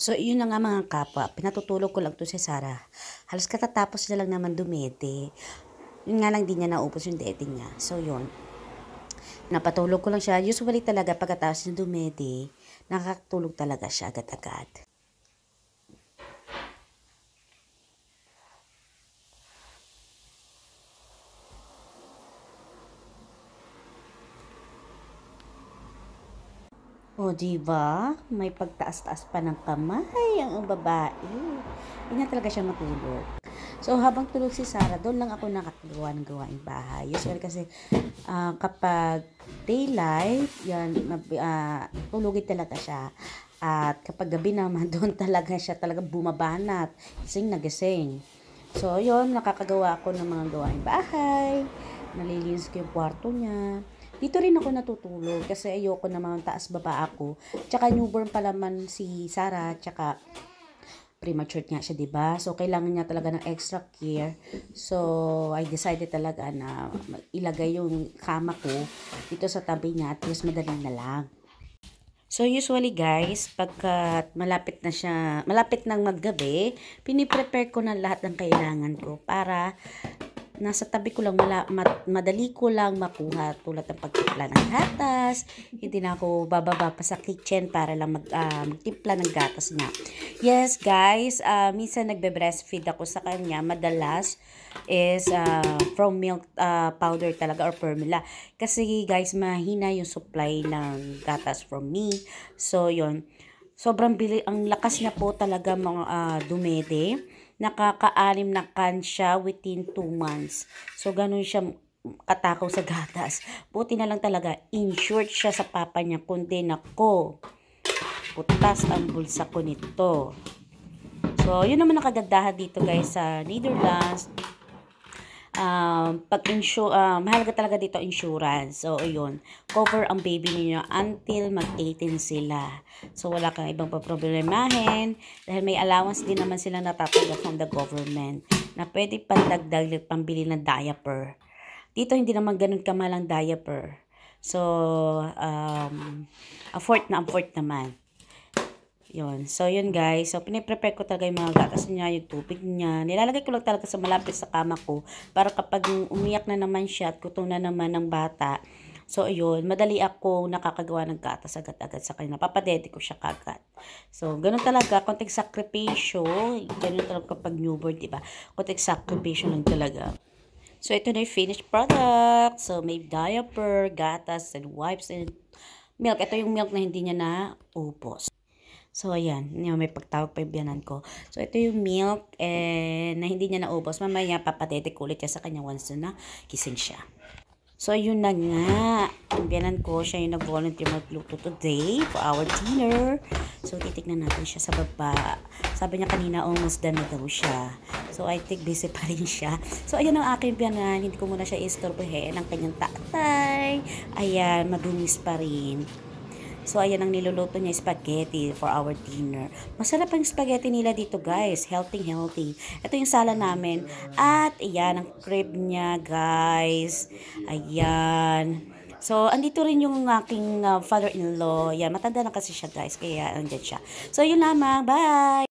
So, yun na nga mga kapwa. Pinatutulog ko lang to si Sarah. Halos katatapos na lang naman dumete. Yun nga lang din niya naubos yung dete niya. So, yun. Napatulog ko lang siya. Usually talaga pagkatapos ng dumete, nakakatulog talaga siya agad-agad. O, di ba? May pagtaas-taas pa ng kamay ang babae. Hindi talaga siya matulog. So, habang tulog si Sarah, doon lang ako nakagawa ng gawaing bahay. Usually kasi uh, kapag daylight, yan, uh, ah, tulogin talaga siya. At kapag gabi naman, doon talaga siya talaga bumabanat. Sing na gising. So, yon nakakagawa ako ng mga gawaing bahay. Nalilinis ko yung kwarto niya dito rin ako natutulog kasi ayoko naman taas baba ako. Tsaka newborn pa naman si Sarah, tsaka premature nga siya, 'di ba? So kailangan niya talaga ng extra care. So I decided talaga na ilagay yung kama ko dito sa tabi niya at mas madaling na lang. So usually guys, pagka malapit na siya, malapit nang maggabi, piniprepare ko na lahat ng kailangan ko para nasa tabi ko lang, mala, mat, madali ko lang makuha tulad ng pagtimpla ng gatas. Hindi na ako bababa pa sa kitchen para lang mag, uh, magtimpla ng gatas na. Yes, guys, uh, minsan nagbe-breastfeed ako sa kanya. Madalas is uh, from milk uh, powder talaga or formula. Kasi guys, mahina yung supply ng gatas from me. So, yun Sobrang bili, ang lakas niya po talaga mga uh, dumede. Nakakaalim na kan siya within 2 months. So, ganun siya katakaw sa gatas. Buti na lang talaga, insured siya sa papa niya. Kundi nako, putas ang bulsa ko nito. So, yun naman ang kagandahan dito guys sa Netherlands um, pag insure, uh, um, mahalaga talaga dito insurance. So, yun. Cover ang baby niyo until mag-18 sila. So, wala kang ibang paproblemahin dahil may allowance din naman sila natatanggap from the government na pwede pagdagdag at pambili ng diaper. Dito, hindi naman ganun kamalang diaper. So, um, afford na afford naman. Yun. So, yun guys. So, piniprepare ko talaga yung mga gatas niya, yung tubig niya. Nilalagay ko lang talaga sa malapit sa kama ko para kapag umiyak na naman siya at gutom na naman ng bata. So, yun. Madali ako nakakagawa ng gatas agad-agad sa kanya. Papadede ko siya kagad. So, ganun talaga. Konting sakripisyo. Ganun talaga kapag newborn, diba? Konting sakripisyo lang talaga. So, ito na yung finished product. So, may diaper, gatas, and wipes, and milk. Ito yung milk na hindi niya na ubos. So, ayan. May pagtawag pa yung ko. So, ito yung milk eh, na hindi niya naubos. Mamaya, papatete papatetik ulit siya sa kanya once na kising siya. So, yun na nga. Ang biyanan ko, siya yung nag-volunteer magluto today for our dinner. So, titignan natin siya sa baba. Sabi niya kanina, almost done na daw siya. So, I think busy pa rin siya. So, ayan ang aking biyanan. Hindi ko muna siya istorbohin ang kanyang tatay. Ayan, madumis pa rin. So, ayan ang niluluto niya, spaghetti for our dinner. Masarap ang spaghetti nila dito, guys. Healthy, healthy. Ito yung sala namin. At, ayan, ang crib niya, guys. Ayan. So, andito rin yung aking uh, father-in-law. Yan, matanda na kasi siya, guys. Kaya, andyan siya. So, yun lamang. Bye!